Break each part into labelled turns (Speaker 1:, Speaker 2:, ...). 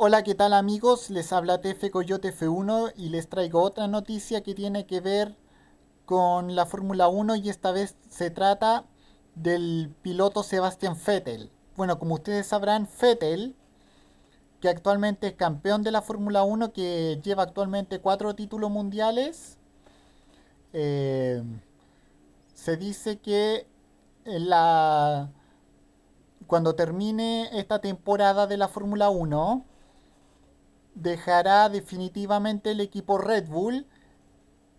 Speaker 1: Hola, ¿qué tal amigos? Les habla TF Coyote F1 y les traigo otra noticia que tiene que ver con la Fórmula 1 y esta vez se trata del piloto Sebastián Fettel. Bueno, como ustedes sabrán, Fettel que actualmente es campeón de la Fórmula 1, que lleva actualmente cuatro títulos mundiales, eh, se dice que eh, la, cuando termine esta temporada de la Fórmula 1, dejará definitivamente el equipo Red Bull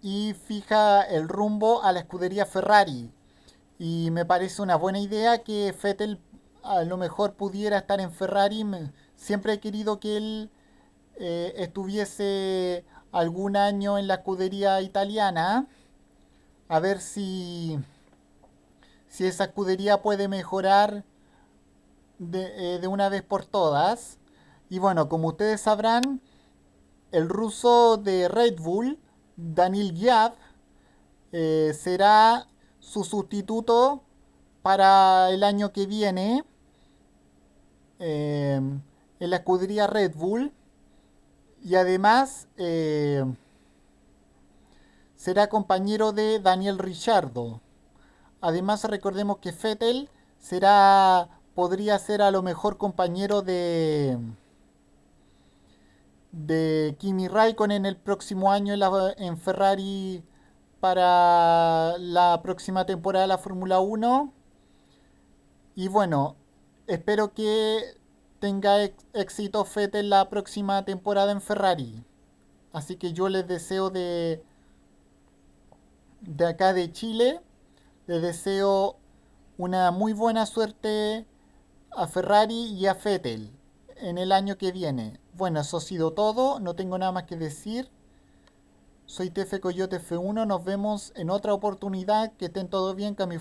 Speaker 1: y fija el rumbo a la escudería Ferrari. Y me parece una buena idea que Fettel a lo mejor pudiera estar en Ferrari. Siempre he querido que él eh, estuviese algún año en la escudería italiana. A ver si, si esa escudería puede mejorar de eh, una vez por todas. Y bueno, como ustedes sabrán, el ruso de Red Bull, Daniel Giav, eh, será su sustituto para el año que viene em, en la escudería Red Bull. Y además eh, será compañero de Daniel Richardo. Además recordemos que Fettel será, podría ser a lo mejor compañero de de Kimi Raikkonen el próximo año en, Ferrari para la próxima temporada de la Fórmula 1. Y bueno, espero que tenga éxito Fettel la próxima temporada en Ferrari. Así que yo les deseo de, de acá de Chile, les deseo una muy buena suerte a Ferrari y a Fettel en el año que viene. Bueno, eso ha sido todo. No tengo nada más que decir. Soy TF Coyote F1. Nos vemos en otra oportunidad. Que estén todos bien, que